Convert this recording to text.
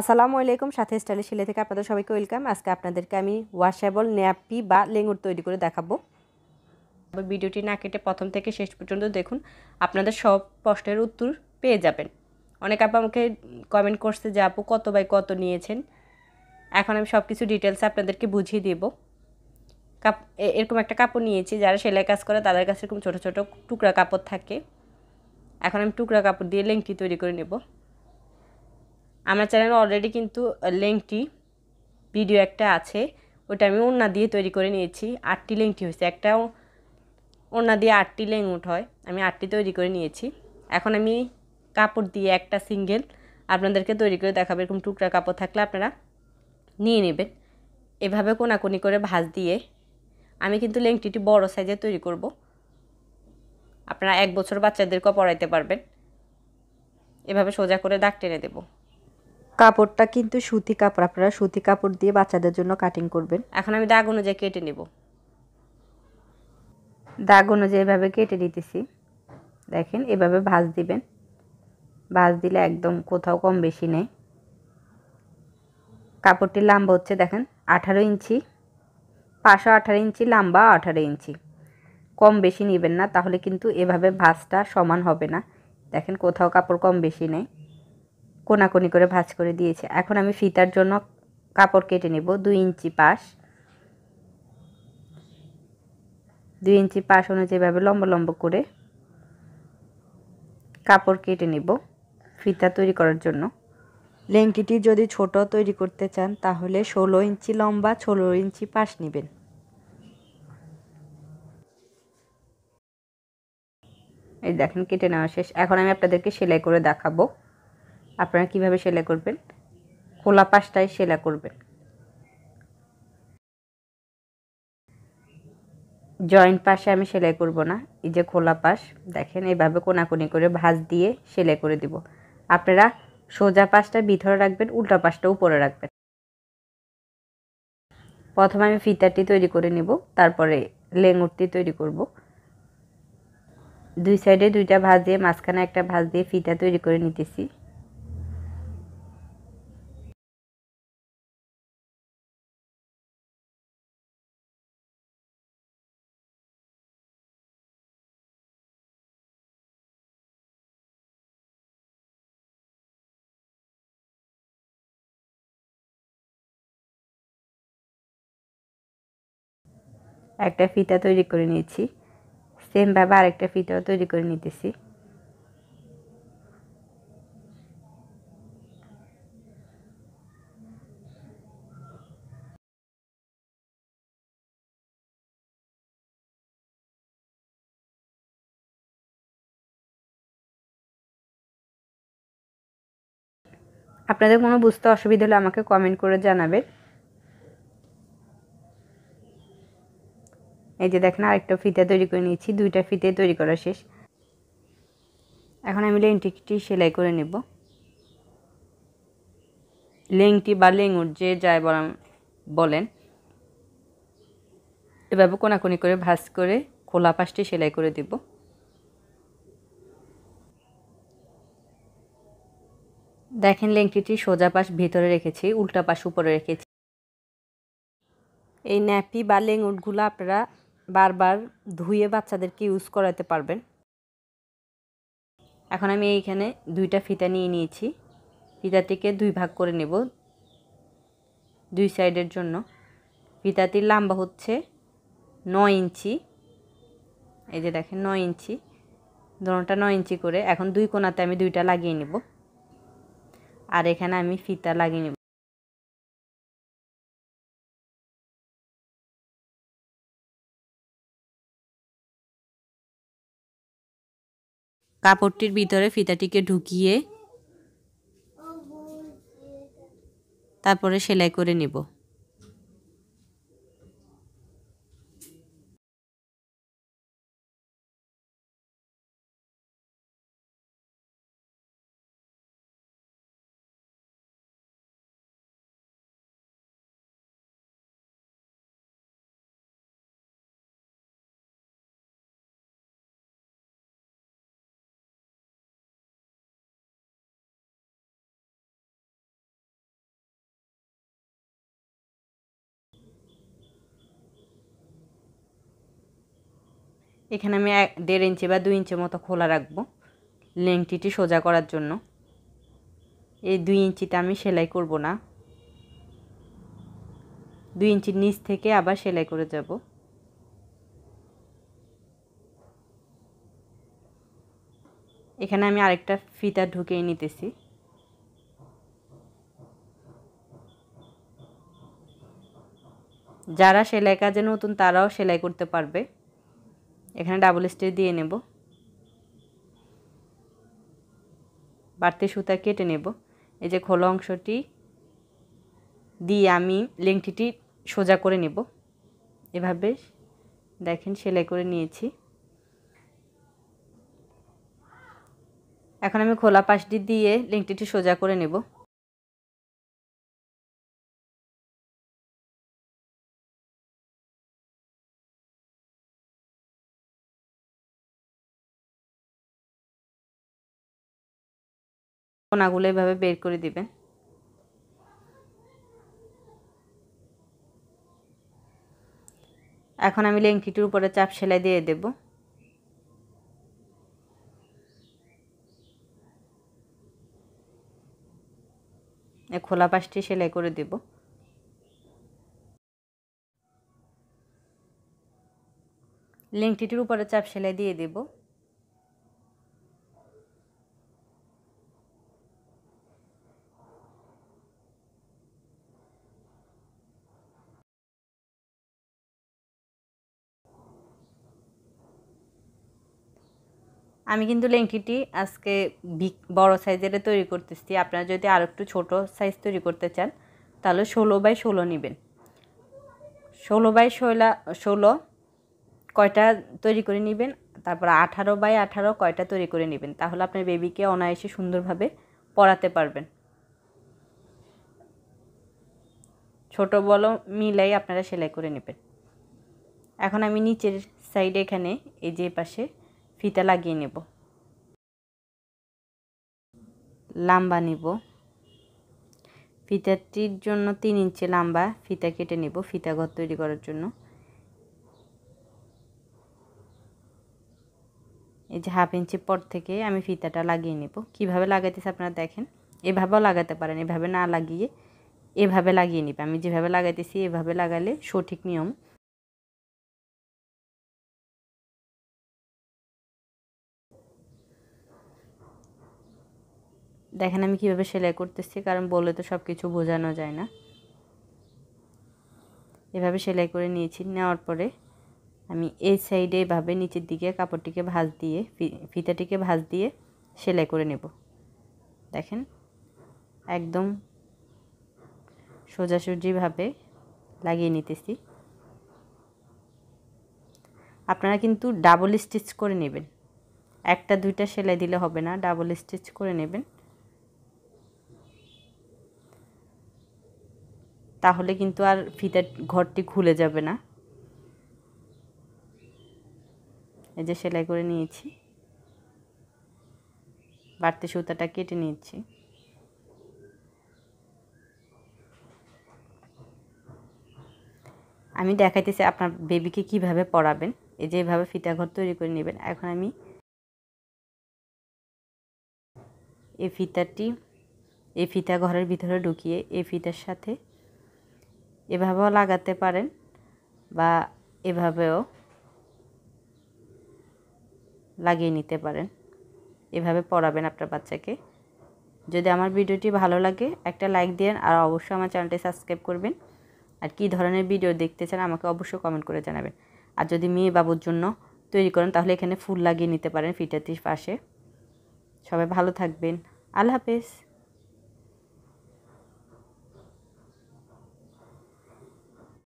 আসসালামু আলাইকুম সাথে স্টাইলিশ শিলে থেকে আপনাদের সবাইকে ওয়েলকাম আজকে আপনাদেরকে আমি ওয়াশেবল ন্যাপি বা লেঙ্গুর তৈরি করে দেখাবো ভিডিওটি না কেটে প্রথম থেকে শেষ পর্যন্ত দেখুন আপনাদের সব প্রশ্নের উত্তর পেয়ে যাবেন অনেক আপা আমাকে কমেন্ট করছে যে আপু কত বাই কত নিয়েছেন এখন আমি সব কিছু ডিটেলস আপনাদেরকে বুঝিয়ে দেব কাপ এরকম একটা কাপড় নিয়েছি যারা সেলাই কাজ করে তাদের কাছে এরকম ছোটো ছোটো টুকরা কাপড় থাকে এখন আমি টুকরা কাপড় দিয়ে লেংটি তৈরি করে নেবো আমার চ্যানেলে অলরেডি কিন্তু লেংটি ভিডিও একটা আছে ওটা আমি ওড়না দিয়ে তৈরি করে নিয়েছি আটটি লেংটি হয়েছে একটা ওড়না দিয়ে আটটি লেং উঠ হয় আমি আটটি তৈরি করে নিয়েছি এখন আমি কাপড় দিয়ে একটা সিঙ্গেল আপনাদেরকে তৈরি করে দেখাবো এরকম টুকরা কাপড় থাকলে আপনারা নিয়ে নেবেন এভাবে কোনাকুনি করে ভাঁজ দিয়ে আমি কিন্তু লেংটিটি বড় সাইজে তৈরি করব আপনারা এক বছর বাচ্চাদেরকেও পড়াইতে পারবেন এভাবে সোজা করে দাগ টেনে দেবো কাপড়টা কিন্তু সুতি কাপড় আপনারা সুতি কাপড় দিয়ে বাচ্চাদের জন্য কাটিং করবেন এখন আমি দাগ অনুযায়ী কেটে নেব দাগ অনুযায়ী এভাবে কেটে নিতেছি দেখেন এভাবে ভাজ দিবেন ভাজ দিলে একদম কোথাও কম বেশি নেই কাপড়টি লাম্বা হচ্ছে দেখেন আঠারো ইঞ্চি পাঁচশো আঠারো ইঞ্চি লাম্বা আঠারো ইঞ্চি কম বেশি নেবেন না তাহলে কিন্তু এভাবে ভাঁজটা সমান হবে না দেখেন কোথাও কাপড় কম বেশি নেই কোনাকোনি করে ভাজ করে দিয়েছে এখন আমি ফিতার জন্য কাপড় কেটে নেব দুই ইঞ্চি পাশ দুই ইঞ্চি পাশ অনুযায়ীভাবে এভাবে লম্বা লম্বা করে কাপড় কেটে নেব ফিতা তৈরি করার জন্য লেঙ্কিটি যদি ছোট তৈরি করতে চান তাহলে ষোলো ইঞ্চি লম্বা ষোলো ইঞ্চি পাশ নেবেন এই দেখেন কেটে নেওয়া শেষ এখন আমি আপনাদেরকে সেলাই করে দেখাবো আপনারা কিভাবে সেলাই করবেন খোলা পাশটায় সেলাই করবেন জয়েন্ট পাশে আমি সেলাই করব না এই যে খোলা পাশ দেখেন এইভাবে কোনাকুনি করে ভাঁজ দিয়ে সেলাই করে দিব আপনারা সোজা পাশটা ভিতরে রাখবেন উল্টা পাশটা উপরে রাখবেন প্রথমে আমি ফিতাটি তৈরি করে নিব তারপরে লেঙুরটি তৈরি করব দুই সাইডে দুইটা ভাঁজ দিয়ে মাঝখানে একটা ভাঁজ দিয়ে ফিতা তৈরি করে নিতেছি একটা ফিতা তৈরি করে নিয়েছি সেমভাবে আরেকটা ফিতাও তৈরি করে নিতেছি আপনাদের কোনো বুঝতে অসুবিধা হলে আমাকে কমেন্ট করে জানাবেন এই যে দেখেন আরেকটা ফিতে তৈরি করে নিয়েছি দুইটা ফিতে তৈরি করা শেষ এখন আমি লেংটিটি সেলাই করে নেব লেংটি বা লেঙুর যে যায় বলেন এভাবে কোনাকুনি করে ভাজ করে খোলা পাশটি সেলাই করে দেব দেখেন লেংটিটি সোজা পাশ ভিতরে রেখেছি উল্টা পাশ উপরে রেখেছি এই ন্যাপি বা লেঙ্গুটগুলো আপনারা বারবার ধুয়ে বাচ্চাদেরকে ইউজ করাতে পারবেন এখন আমি এইখানে দুইটা ফিতা নিয়ে নিয়েছি ফিতাটিকে দুই ভাগ করে নেব দুই সাইডের জন্য ফিতাটির লম্বা হচ্ছে নয় ইঞ্চি এই যে দেখেন নয় ইঞ্চি দোনোটা নয় ইঞ্চি করে এখন দুই কোনাতে আমি দুইটা লাগিয়ে নেব আর এখানে আমি ফিতা লাগিয়ে নেব কাপড়টির ভিতরে ফিতাটিকে ঢুকিয়ে তারপরে সেলাই করে নেব এখানে আমি এক দেড় ইঞ্চি বা দুই ইঞ্চি মতো খোলা রাখবো লেংটিটি সোজা করার জন্য এই দুই ইঞ্চিতে আমি সেলাই করব না দুই ইঞ্চির নিচ থেকে আবার সেলাই করে যাব এখানে আমি আরেকটা ফিতা ঢুকিয়ে নিতেছি যারা সেলাই কাজে নতুন তারাও সেলাই করতে পারবে এখানে ডাবল স্টিচ দিয়ে নেব বাড়তি সুতা কেটে নেব এই যে খোলা অংশটি দিয়ে আমি লেংটিটি সোজা করে নেব এভাবে দেখেন সেলাই করে নিয়েছি এখন আমি খোলা পাশটি দিয়ে লেংটিটি সোজা করে নেব কোনাগুলো এভাবে বের করে দিবেন এখন আমি লেংটিটির উপরে চাপ সেলাই দিয়ে দেব খোলা পাশটি সেলাই করে দেব লেংটিটির উপরে চাপ সেলাই দিয়ে দেবো আমি কিন্তু লেঙ্কিটি আজকে বড় সাইজের তৈরি করতেছি আপনারা যদি আর একটু ছোটো সাইজ তৈরি করতে চান তাহলে ষোলো বাই ষোলো নেবেন ষোলো বাই ষোলা ষোলো কয়টা তৈরি করে নেবেন তারপর আঠারো বাই আঠারো কয়টা তৈরি করে নেবেন তাহলে আপনার বেবিকে অনায়াসে সুন্দরভাবে পড়াতে পারবেন ছোট বলো মিলাই আপনারা সেলাই করে নেবেন এখন আমি নিচের সাইডে এখানে এই যে পাশে ফিতা লাগিয়ে নেব লাম্বা নিব ফিতাটির জন্য তিন ইঞ্চি লাম্বা ফিতা কেটে নেব ফিতা ঘর তৈরি করার জন্য এই যে হাফ ইঞ্চি পর থেকে আমি ফিতাটা লাগিয়ে নেব কিভাবে লাগাইতেছি আপনারা দেখেন এভাবেও লাগাতে পারেন এভাবে না লাগিয়ে এভাবে লাগিয়ে নিবে আমি যেভাবে লাগাইতেছি এভাবে লাগালে সঠিক নিয়ম দেখেন আমি কিভাবে সেলাই করতেছি কারণ বলে তো সব কিছু বোঝানো যায় না এভাবে সেলাই করে নিয়েছি নেওয়ার পরে আমি এই সাইডে এভাবে নিচের দিকে কাপড়টিকে ভাঁজ দিয়ে ফিতাটিকে ভাঁজ দিয়ে সেলাই করে নেব দেখেন একদম সোজাসুজিভাবে লাগিয়ে নিতেছি আপনারা কিন্তু ডাবল স্টিচ করে নেবেন একটা দুইটা সেলাই দিলে হবে না ডাবল স্টিচ করে নেবেন তাহলে কিন্তু আর ফিতার ঘরটি খুলে যাবে না এই যে সেলাই করে নিয়েছি বাড়তি সুতাটা কেটে নিয়েছি আমি দেখাইতেছি আপনার বেবিকে কিভাবে পড়াবেন এই যে এভাবে ফিতা ঘর তৈরি করে নেবেন এখন আমি এই ফিতাটি এই ফিতা ঘরের ভিতরে ঢুকিয়ে এই ফিতার সাথে এভাবেও লাগাতে পারেন বা এভাবেও লাগিয়ে নিতে পারেন এভাবে পড়াবেন আপনার বাচ্চাকে যদি আমার ভিডিওটি ভালো লাগে একটা লাইক দিন আর অবশ্যই আমার চ্যানেলটি সাবস্ক্রাইব করবেন আর কি ধরনের ভিডিও দেখতে চান আমাকে অবশ্যই কমেন্ট করে জানাবেন আর যদি মেয়ে বাবুর জন্য তৈরি করেন তাহলে এখানে ফুল লাগিয়ে নিতে পারেন ফিটাতির পাশে সবাই ভালো থাকবেন আল্লাহ হাফেজ